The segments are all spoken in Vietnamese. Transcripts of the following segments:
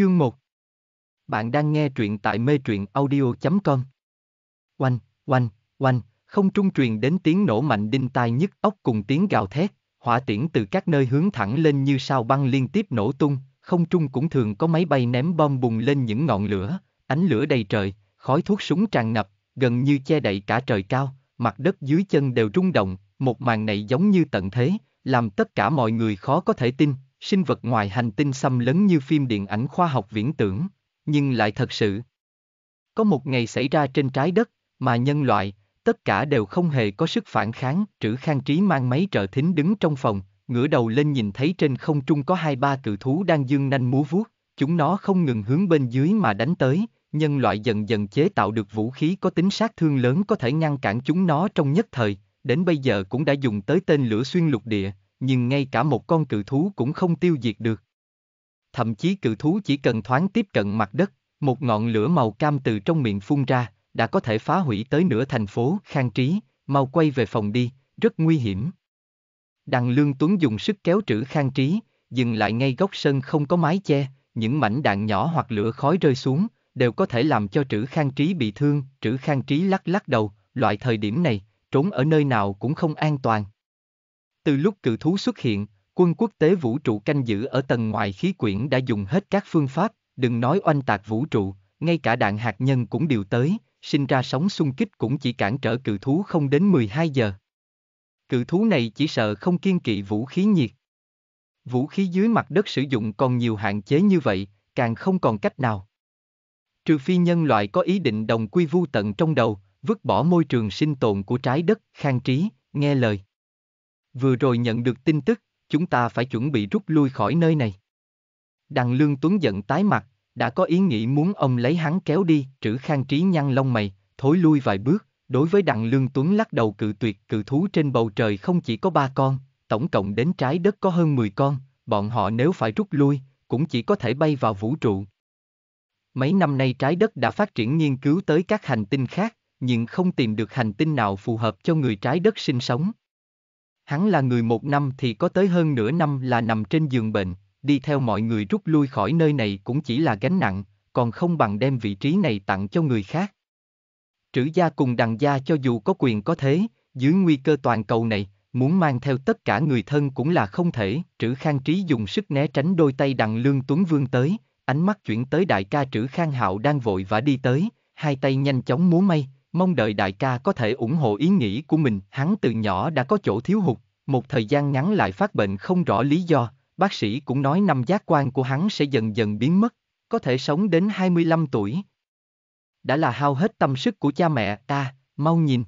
Chương 1 Bạn đang nghe truyện tại mê truyện audio.com Oanh, oanh, oanh, không trung truyền đến tiếng nổ mạnh đinh tai nhức ốc cùng tiếng gào thét, hỏa tiễn từ các nơi hướng thẳng lên như sao băng liên tiếp nổ tung, không trung cũng thường có máy bay ném bom bùng lên những ngọn lửa, ánh lửa đầy trời, khói thuốc súng tràn ngập, gần như che đậy cả trời cao, mặt đất dưới chân đều rung động, một màn này giống như tận thế, làm tất cả mọi người khó có thể tin, sinh vật ngoài hành tinh xâm lấn như phim điện ảnh khoa học viễn tưởng, nhưng lại thật sự. Có một ngày xảy ra trên trái đất, mà nhân loại, tất cả đều không hề có sức phản kháng, trữ khang trí mang máy trợ thính đứng trong phòng, ngửa đầu lên nhìn thấy trên không trung có hai ba cự thú đang dương nanh múa vuốt, chúng nó không ngừng hướng bên dưới mà đánh tới, nhân loại dần dần chế tạo được vũ khí có tính sát thương lớn có thể ngăn cản chúng nó trong nhất thời, đến bây giờ cũng đã dùng tới tên lửa xuyên lục địa, nhưng ngay cả một con cự thú cũng không tiêu diệt được. Thậm chí cự thú chỉ cần thoáng tiếp cận mặt đất, một ngọn lửa màu cam từ trong miệng phun ra, đã có thể phá hủy tới nửa thành phố, khang trí, mau quay về phòng đi, rất nguy hiểm. Đằng Lương Tuấn dùng sức kéo trữ khang trí, dừng lại ngay góc sân không có mái che, những mảnh đạn nhỏ hoặc lửa khói rơi xuống, đều có thể làm cho trữ khang trí bị thương, trữ khang trí lắc lắc đầu, loại thời điểm này, trốn ở nơi nào cũng không an toàn. Từ lúc cự thú xuất hiện, quân quốc tế vũ trụ canh giữ ở tầng ngoài khí quyển đã dùng hết các phương pháp, đừng nói oanh tạc vũ trụ, ngay cả đạn hạt nhân cũng đều tới, sinh ra sóng xung kích cũng chỉ cản trở cự thú không đến 12 giờ. Cự thú này chỉ sợ không kiên kỵ vũ khí nhiệt. Vũ khí dưới mặt đất sử dụng còn nhiều hạn chế như vậy, càng không còn cách nào. Trừ phi nhân loại có ý định đồng quy vu tận trong đầu, vứt bỏ môi trường sinh tồn của trái đất, khang trí, nghe lời. Vừa rồi nhận được tin tức, chúng ta phải chuẩn bị rút lui khỏi nơi này. Đằng Lương Tuấn giận tái mặt, đã có ý nghĩ muốn ông lấy hắn kéo đi, trữ khang trí nhăn lông mày, thối lui vài bước, đối với đằng Lương Tuấn lắc đầu cự tuyệt cự thú trên bầu trời không chỉ có ba con, tổng cộng đến trái đất có hơn 10 con, bọn họ nếu phải rút lui, cũng chỉ có thể bay vào vũ trụ. Mấy năm nay trái đất đã phát triển nghiên cứu tới các hành tinh khác, nhưng không tìm được hành tinh nào phù hợp cho người trái đất sinh sống. Hắn là người một năm thì có tới hơn nửa năm là nằm trên giường bệnh, đi theo mọi người rút lui khỏi nơi này cũng chỉ là gánh nặng, còn không bằng đem vị trí này tặng cho người khác. Trữ gia cùng đằng gia cho dù có quyền có thế, dưới nguy cơ toàn cầu này, muốn mang theo tất cả người thân cũng là không thể. Trữ Khang Trí dùng sức né tránh đôi tay đằng lương Tuấn Vương tới, ánh mắt chuyển tới đại ca Trữ Khang Hạo đang vội vã đi tới, hai tay nhanh chóng múa may, Mong đợi đại ca có thể ủng hộ ý nghĩ của mình, hắn từ nhỏ đã có chỗ thiếu hụt, một thời gian ngắn lại phát bệnh không rõ lý do, bác sĩ cũng nói năm giác quan của hắn sẽ dần dần biến mất, có thể sống đến 25 tuổi. Đã là hao hết tâm sức của cha mẹ ta, mau nhìn.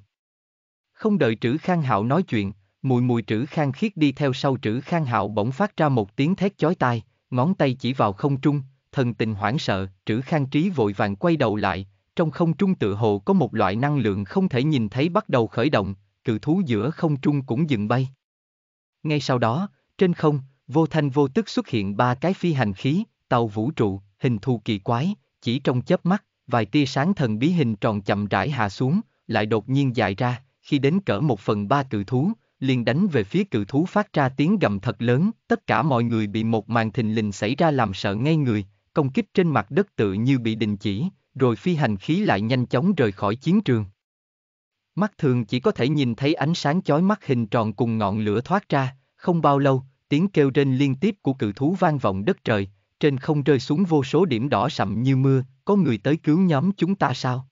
Không đợi trữ khang hạo nói chuyện, mùi mùi trữ khang khiết đi theo sau trữ khang hạo bỗng phát ra một tiếng thét chói tai, ngón tay chỉ vào không trung, thần tình hoảng sợ, trữ khang trí vội vàng quay đầu lại, trong không trung tự hồ có một loại năng lượng không thể nhìn thấy bắt đầu khởi động, cự thú giữa không trung cũng dừng bay. Ngay sau đó, trên không, vô thanh vô tức xuất hiện ba cái phi hành khí, tàu vũ trụ, hình thù kỳ quái, chỉ trong chớp mắt, vài tia sáng thần bí hình tròn chậm rãi hạ xuống, lại đột nhiên dài ra, khi đến cỡ một phần ba cự thú, liền đánh về phía cự thú phát ra tiếng gầm thật lớn, tất cả mọi người bị một màn thình lình xảy ra làm sợ ngay người, công kích trên mặt đất tự như bị đình chỉ, rồi phi hành khí lại nhanh chóng rời khỏi chiến trường. Mắt thường chỉ có thể nhìn thấy ánh sáng chói mắt hình tròn cùng ngọn lửa thoát ra, không bao lâu, tiếng kêu rên liên tiếp của cự thú vang vọng đất trời, trên không rơi xuống vô số điểm đỏ sậm như mưa, có người tới cứu nhóm chúng ta sao?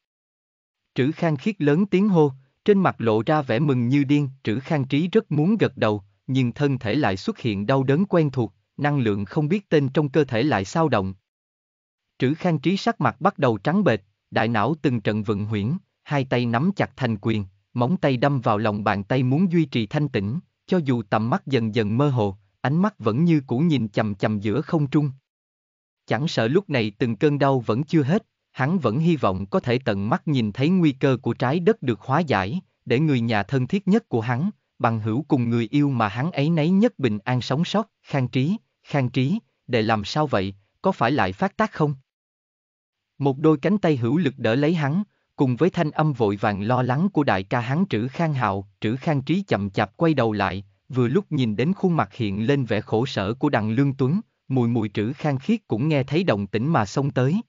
Trữ Khang khiết lớn tiếng hô, trên mặt lộ ra vẻ mừng như điên, Trữ Khang trí rất muốn gật đầu, nhưng thân thể lại xuất hiện đau đớn quen thuộc, năng lượng không biết tên trong cơ thể lại sao động, Trữ Khang Trí sắc mặt bắt đầu trắng bệch, đại não từng trận vận huyễn, hai tay nắm chặt thành quyền, móng tay đâm vào lòng bàn tay muốn duy trì thanh tĩnh, cho dù tầm mắt dần dần mơ hồ, ánh mắt vẫn như cũ nhìn chầm chầm giữa không trung. Chẳng sợ lúc này từng cơn đau vẫn chưa hết, hắn vẫn hy vọng có thể tận mắt nhìn thấy nguy cơ của trái đất được hóa giải, để người nhà thân thiết nhất của hắn, bằng hữu cùng người yêu mà hắn ấy nấy nhất bình an sống sót, khang trí, khang trí, để làm sao vậy, có phải lại phát tác không? Một đôi cánh tay hữu lực đỡ lấy hắn, cùng với thanh âm vội vàng lo lắng của đại ca hắn Trữ Khang Hạo, Trữ Khang Trí chậm chạp quay đầu lại, vừa lúc nhìn đến khuôn mặt hiện lên vẻ khổ sở của đặng Lương Tuấn, mùi mùi Trữ Khang Khiết cũng nghe thấy động tĩnh mà xông tới.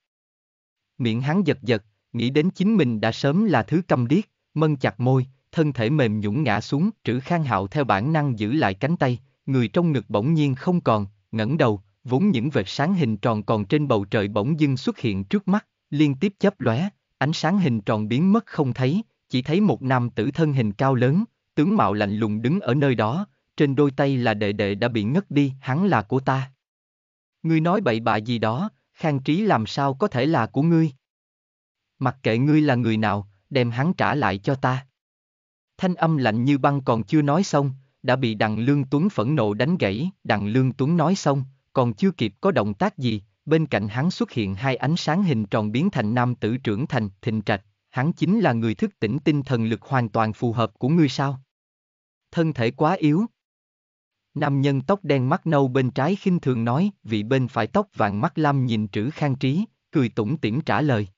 Miệng hắn giật giật, nghĩ đến chính mình đã sớm là thứ câm điếc, mân chặt môi, thân thể mềm nhũng ngã xuống, Trữ Khang Hạo theo bản năng giữ lại cánh tay, người trong ngực bỗng nhiên không còn, ngẩng đầu, vốn những vệt sáng hình tròn còn trên bầu trời bỗng dưng xuất hiện trước mắt, liên tiếp chớp lóe, ánh sáng hình tròn biến mất không thấy, chỉ thấy một nam tử thân hình cao lớn, tướng mạo lạnh lùng đứng ở nơi đó, trên đôi tay là đệ đệ đã bị ngất đi, hắn là của ta. Ngươi nói bậy bạ gì đó, khang trí làm sao có thể là của ngươi? Mặc kệ ngươi là người nào, đem hắn trả lại cho ta. Thanh âm lạnh như băng còn chưa nói xong, đã bị đằng Lương Tuấn phẫn nộ đánh gãy, đằng Lương Tuấn nói xong, còn chưa kịp có động tác gì, bên cạnh hắn xuất hiện hai ánh sáng hình tròn biến thành nam tử trưởng thành, thịnh trạch, hắn chính là người thức tỉnh tinh thần lực hoàn toàn phù hợp của ngươi sao? Thân thể quá yếu. Nam nhân tóc đen mắt nâu bên trái khinh thường nói, vị bên phải tóc vàng mắt lam nhìn trữ khang trí, cười tủm tỉm trả lời.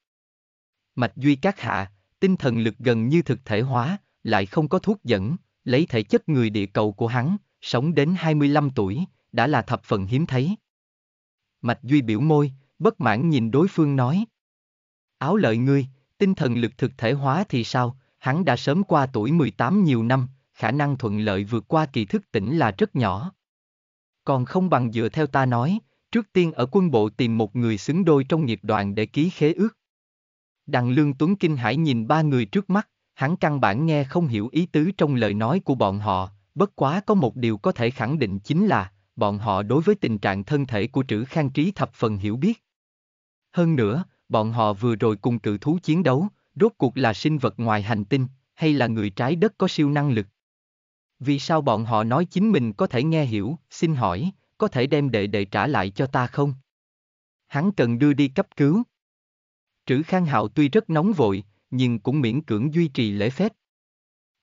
Mạch duy các hạ, tinh thần lực gần như thực thể hóa, lại không có thuốc dẫn, lấy thể chất người địa cầu của hắn, sống đến 25 tuổi, đã là thập phần hiếm thấy. Mạch Duy biểu môi, bất mãn nhìn đối phương nói. Áo lợi ngươi, tinh thần lực thực thể hóa thì sao, hắn đã sớm qua tuổi 18 nhiều năm, khả năng thuận lợi vượt qua kỳ thức tỉnh là rất nhỏ. Còn không bằng dựa theo ta nói, trước tiên ở quân bộ tìm một người xứng đôi trong nghiệp đoàn để ký khế ước. Đặng Lương Tuấn Kinh Hải nhìn ba người trước mắt, hắn căn bản nghe không hiểu ý tứ trong lời nói của bọn họ, bất quá có một điều có thể khẳng định chính là, bọn họ đối với tình trạng thân thể của trữ khang trí thập phần hiểu biết. Hơn nữa, bọn họ vừa rồi cùng cự thú chiến đấu, rốt cuộc là sinh vật ngoài hành tinh, hay là người trái đất có siêu năng lực. Vì sao bọn họ nói chính mình có thể nghe hiểu, xin hỏi, có thể đem đệ đệ trả lại cho ta không? Hắn cần đưa đi cấp cứu. Trữ Khang Hạo tuy rất nóng vội, nhưng cũng miễn cưỡng duy trì lễ phép.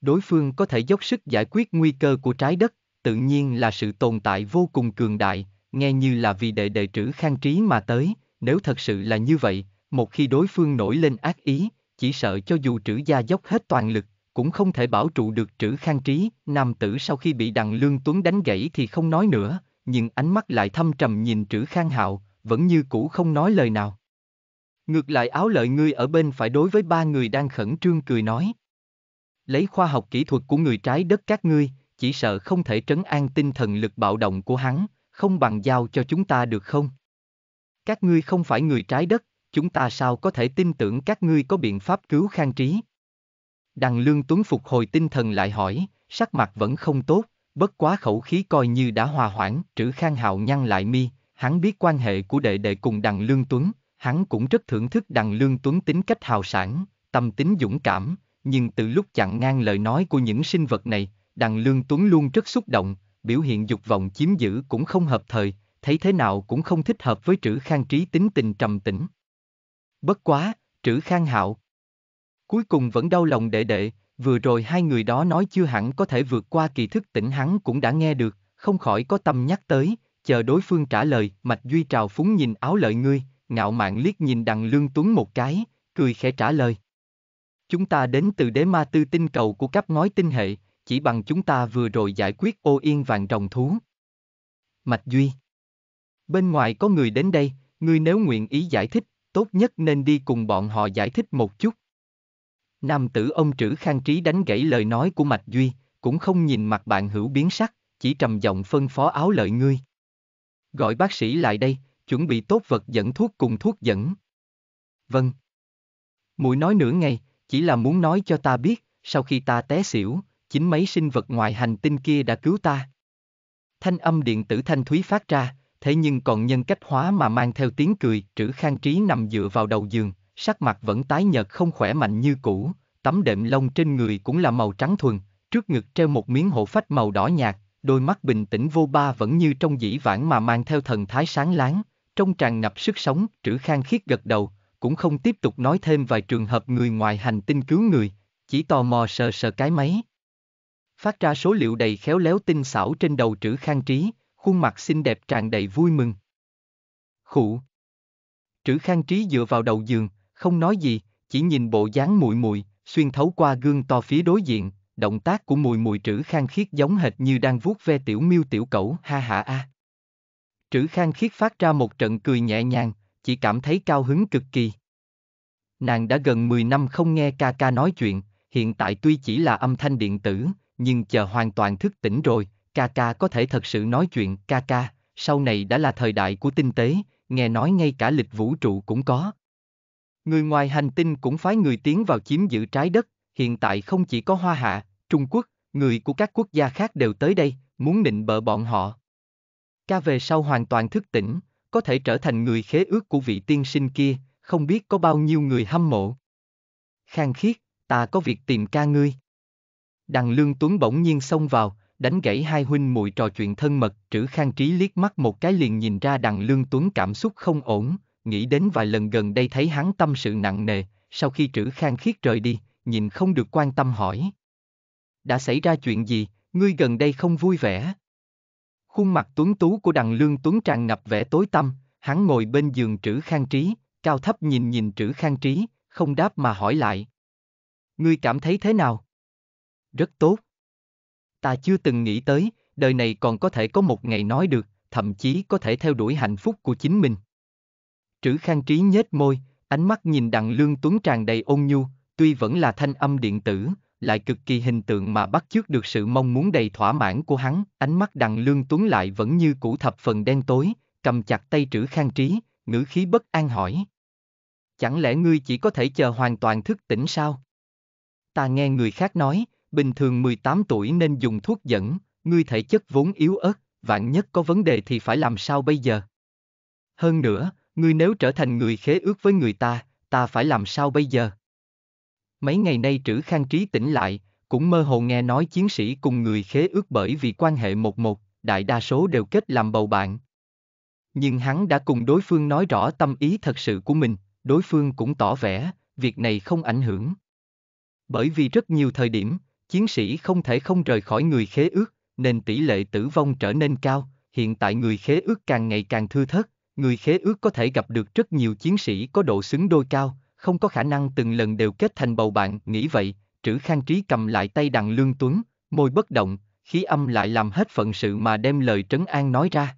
Đối phương có thể dốc sức giải quyết nguy cơ của trái đất tự nhiên là sự tồn tại vô cùng cường đại, nghe như là vì đệ đệ trữ khang trí mà tới, nếu thật sự là như vậy, một khi đối phương nổi lên ác ý, chỉ sợ cho dù trữ gia dốc hết toàn lực, cũng không thể bảo trụ được trữ khang trí, nam tử sau khi bị đằng lương tuấn đánh gãy thì không nói nữa, nhưng ánh mắt lại thâm trầm nhìn trữ khang hạo, vẫn như cũ không nói lời nào. Ngược lại áo lợi ngươi ở bên phải đối với ba người đang khẩn trương cười nói. Lấy khoa học kỹ thuật của người trái đất các ngươi, chỉ sợ không thể trấn an tinh thần lực bạo động của hắn, không bằng giao cho chúng ta được không? Các ngươi không phải người trái đất, chúng ta sao có thể tin tưởng các ngươi có biện pháp cứu khang trí? Đằng lương tuấn phục hồi tinh thần lại hỏi, sắc mặt vẫn không tốt, bất quá khẩu khí coi như đã hòa hoãn, trữ khang hạo nhăn lại mi, hắn biết quan hệ của đệ đệ cùng đằng lương tuấn, hắn cũng rất thưởng thức đằng lương tuấn tính cách hào sản, tâm tính dũng cảm, nhưng từ lúc chặn ngang lời nói của những sinh vật này, đằng lương Tuấn luôn rất xúc động, biểu hiện dục vọng chiếm giữ cũng không hợp thời, thấy thế nào cũng không thích hợp với trữ khang trí tính tình trầm tĩnh. Bất quá, trữ khang hạo. Cuối cùng vẫn đau lòng đệ đệ, vừa rồi hai người đó nói chưa hẳn có thể vượt qua kỳ thức tỉnh hắn cũng đã nghe được, không khỏi có tâm nhắc tới, chờ đối phương trả lời, Mạch Duy trào phúng nhìn áo lợi ngươi, ngạo mạn liếc nhìn đằng lương tuấn một cái, cười khẽ trả lời. Chúng ta đến từ đế ma tư tinh cầu của các ngói tinh hệ, chỉ bằng chúng ta vừa rồi giải quyết ô yên vàng rồng thú. Mạch Duy Bên ngoài có người đến đây, ngươi nếu nguyện ý giải thích, tốt nhất nên đi cùng bọn họ giải thích một chút. Nam tử ông trữ khang trí đánh gãy lời nói của Mạch Duy, cũng không nhìn mặt bạn hữu biến sắc, chỉ trầm giọng phân phó áo lợi ngươi. Gọi bác sĩ lại đây, chuẩn bị tốt vật dẫn thuốc cùng thuốc dẫn. Vâng. Mùi nói nửa ngày, chỉ là muốn nói cho ta biết, sau khi ta té xỉu, chính mấy sinh vật ngoài hành tinh kia đã cứu ta. Thanh âm điện tử thanh thúy phát ra, thế nhưng còn nhân cách hóa mà mang theo tiếng cười, trữ khang trí nằm dựa vào đầu giường, sắc mặt vẫn tái nhợt không khỏe mạnh như cũ, tấm đệm lông trên người cũng là màu trắng thuần, trước ngực treo một miếng hộ phách màu đỏ nhạt, đôi mắt bình tĩnh vô ba vẫn như trong dĩ vãng mà mang theo thần thái sáng láng, trong tràn ngập sức sống, trữ khang khiết gật đầu, cũng không tiếp tục nói thêm vài trường hợp người ngoài hành tinh cứu người, chỉ tò mò sờ sờ cái máy phát ra số liệu đầy khéo léo tinh xảo trên đầu trữ khang trí, khuôn mặt xinh đẹp tràn đầy vui mừng. Khụ. Trữ khang trí dựa vào đầu giường, không nói gì, chỉ nhìn bộ dáng mùi mùi, xuyên thấu qua gương to phía đối diện, động tác của mùi mùi trữ khang khiết giống hệt như đang vuốt ve tiểu miêu tiểu cẩu ha ha a. À. Trữ khang khiết phát ra một trận cười nhẹ nhàng, chỉ cảm thấy cao hứng cực kỳ. Nàng đã gần 10 năm không nghe ca ca nói chuyện, hiện tại tuy chỉ là âm thanh điện tử, nhưng chờ hoàn toàn thức tỉnh rồi, Kaka có thể thật sự nói chuyện Kaka, sau này đã là thời đại của tinh tế, nghe nói ngay cả lịch vũ trụ cũng có. Người ngoài hành tinh cũng phái người tiến vào chiếm giữ trái đất, hiện tại không chỉ có Hoa Hạ, Trung Quốc, người của các quốc gia khác đều tới đây, muốn nịnh bợ bọn họ. Ca về sau hoàn toàn thức tỉnh, có thể trở thành người khế ước của vị tiên sinh kia, không biết có bao nhiêu người hâm mộ. Khang khiết, ta có việc tìm ca ngươi. Đằng Lương Tuấn bỗng nhiên xông vào, đánh gãy hai huynh muội trò chuyện thân mật, Trữ Khang Trí liếc mắt một cái liền nhìn ra đằng Lương Tuấn cảm xúc không ổn, nghĩ đến vài lần gần đây thấy hắn tâm sự nặng nề, sau khi Trữ Khang Khiết rời đi, nhìn không được quan tâm hỏi. Đã xảy ra chuyện gì, ngươi gần đây không vui vẻ? Khuôn mặt tuấn tú của đằng Lương Tuấn tràn ngập vẻ tối tăm, hắn ngồi bên giường Trữ Khang Trí, cao thấp nhìn nhìn Trữ Khang Trí, không đáp mà hỏi lại. Ngươi cảm thấy thế nào? rất tốt. Ta chưa từng nghĩ tới, đời này còn có thể có một ngày nói được, thậm chí có thể theo đuổi hạnh phúc của chính mình. Trữ Khang Trí nhếch môi, ánh mắt nhìn Đặng Lương Tuấn tràn đầy ôn nhu, tuy vẫn là thanh âm điện tử, lại cực kỳ hình tượng mà bắt chước được sự mong muốn đầy thỏa mãn của hắn, ánh mắt Đặng Lương Tuấn lại vẫn như cũ thập phần đen tối, cầm chặt tay Trữ Khang Trí, ngữ khí bất an hỏi. Chẳng lẽ ngươi chỉ có thể chờ hoàn toàn thức tỉnh sao? Ta nghe người khác nói, bình thường 18 tuổi nên dùng thuốc dẫn, ngươi thể chất vốn yếu ớt, vạn nhất có vấn đề thì phải làm sao bây giờ? Hơn nữa, ngươi nếu trở thành người khế ước với người ta, ta phải làm sao bây giờ? Mấy ngày nay trữ khang trí tỉnh lại, cũng mơ hồ nghe nói chiến sĩ cùng người khế ước bởi vì quan hệ một một, đại đa số đều kết làm bầu bạn. Nhưng hắn đã cùng đối phương nói rõ tâm ý thật sự của mình, đối phương cũng tỏ vẻ, việc này không ảnh hưởng. Bởi vì rất nhiều thời điểm, chiến sĩ không thể không rời khỏi người khế ước, nên tỷ lệ tử vong trở nên cao, hiện tại người khế ước càng ngày càng thưa thớt, người khế ước có thể gặp được rất nhiều chiến sĩ có độ xứng đôi cao, không có khả năng từng lần đều kết thành bầu bạn, nghĩ vậy, trữ khang trí cầm lại tay đằng lương tuấn, môi bất động, khí âm lại làm hết phận sự mà đem lời trấn an nói ra.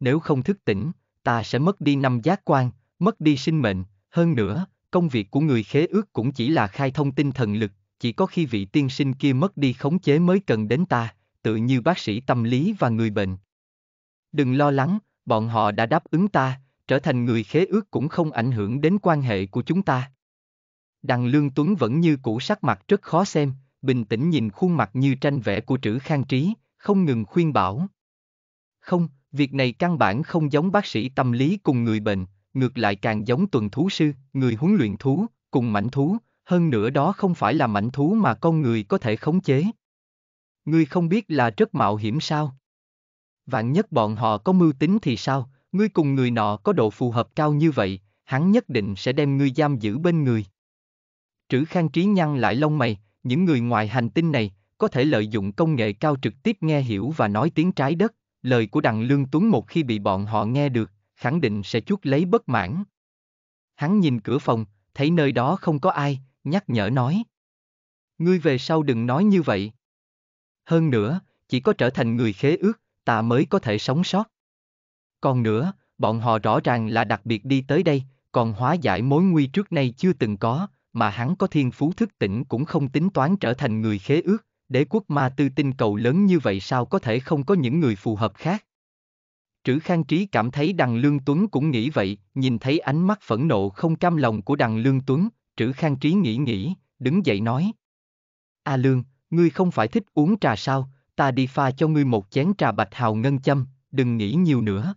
Nếu không thức tỉnh, ta sẽ mất đi năm giác quan, mất đi sinh mệnh, hơn nữa, công việc của người khế ước cũng chỉ là khai thông tin thần lực, chỉ có khi vị tiên sinh kia mất đi khống chế mới cần đến ta, tự như bác sĩ tâm lý và người bệnh. Đừng lo lắng, bọn họ đã đáp ứng ta, trở thành người khế ước cũng không ảnh hưởng đến quan hệ của chúng ta. Đằng Lương Tuấn vẫn như cũ sắc mặt rất khó xem, bình tĩnh nhìn khuôn mặt như tranh vẽ của trữ khang trí, không ngừng khuyên bảo. Không, việc này căn bản không giống bác sĩ tâm lý cùng người bệnh, ngược lại càng giống tuần thú sư, người huấn luyện thú, cùng mảnh thú, hơn nữa đó không phải là mảnh thú mà con người có thể khống chế. Ngươi không biết là rất mạo hiểm sao? Vạn nhất bọn họ có mưu tính thì sao, ngươi cùng người nọ có độ phù hợp cao như vậy, hắn nhất định sẽ đem ngươi giam giữ bên người. Trữ Khang Trí nhăn lại lông mày, những người ngoài hành tinh này có thể lợi dụng công nghệ cao trực tiếp nghe hiểu và nói tiếng trái đất, lời của Đặng Lương Tuấn một khi bị bọn họ nghe được, khẳng định sẽ chuốc lấy bất mãn. Hắn nhìn cửa phòng, thấy nơi đó không có ai, nhắc nhở nói. Ngươi về sau đừng nói như vậy. Hơn nữa, chỉ có trở thành người khế ước, ta mới có thể sống sót. Còn nữa, bọn họ rõ ràng là đặc biệt đi tới đây, còn hóa giải mối nguy trước nay chưa từng có, mà hắn có thiên phú thức tỉnh cũng không tính toán trở thành người khế ước, đế quốc ma tư tinh cầu lớn như vậy sao có thể không có những người phù hợp khác. Trữ Khang Trí cảm thấy Đằng Lương Tuấn cũng nghĩ vậy, nhìn thấy ánh mắt phẫn nộ không cam lòng của Đằng Lương Tuấn, Trữ Khang Trí nghĩ nghĩ, đứng dậy nói. A à Lương, ngươi không phải thích uống trà sao, ta đi pha cho ngươi một chén trà bạch hào ngân châm, đừng nghĩ nhiều nữa.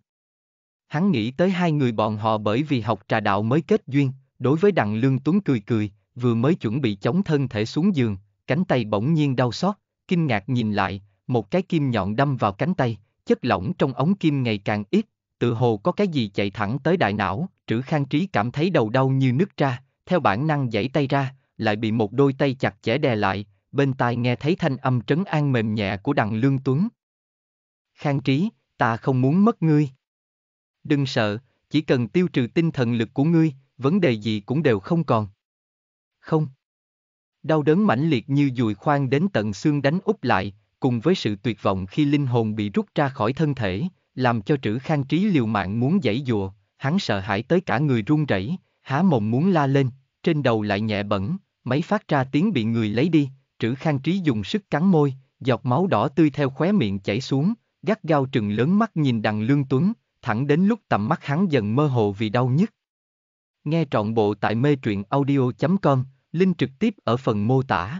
Hắn nghĩ tới hai người bọn họ bởi vì học trà đạo mới kết duyên, đối với đặng lương tuấn cười cười, vừa mới chuẩn bị chống thân thể xuống giường, cánh tay bỗng nhiên đau xót, kinh ngạc nhìn lại, một cái kim nhọn đâm vào cánh tay, chất lỏng trong ống kim ngày càng ít, tự hồ có cái gì chạy thẳng tới đại não, trữ khang trí cảm thấy đầu đau như nứt ra, theo bản năng giãy tay ra, lại bị một đôi tay chặt chẽ đè lại, bên tai nghe thấy thanh âm trấn an mềm nhẹ của đặng lương tuấn. Khang trí, ta không muốn mất ngươi. Đừng sợ, chỉ cần tiêu trừ tinh thần lực của ngươi, vấn đề gì cũng đều không còn. Không. Đau đớn mãnh liệt như dùi khoan đến tận xương đánh úp lại, cùng với sự tuyệt vọng khi linh hồn bị rút ra khỏi thân thể, làm cho trữ khang trí liều mạng muốn giãy dùa, hắn sợ hãi tới cả người run rẩy, há mồm muốn la lên, trên đầu lại nhẹ bẩn, máy phát ra tiếng bị người lấy đi, trữ khang trí dùng sức cắn môi, giọt máu đỏ tươi theo khóe miệng chảy xuống, gắt gao trừng lớn mắt nhìn đằng lương tuấn, thẳng đến lúc tầm mắt hắn dần mơ hồ vì đau nhức. Nghe trọn bộ tại mê truyện audio.com, link trực tiếp ở phần mô tả.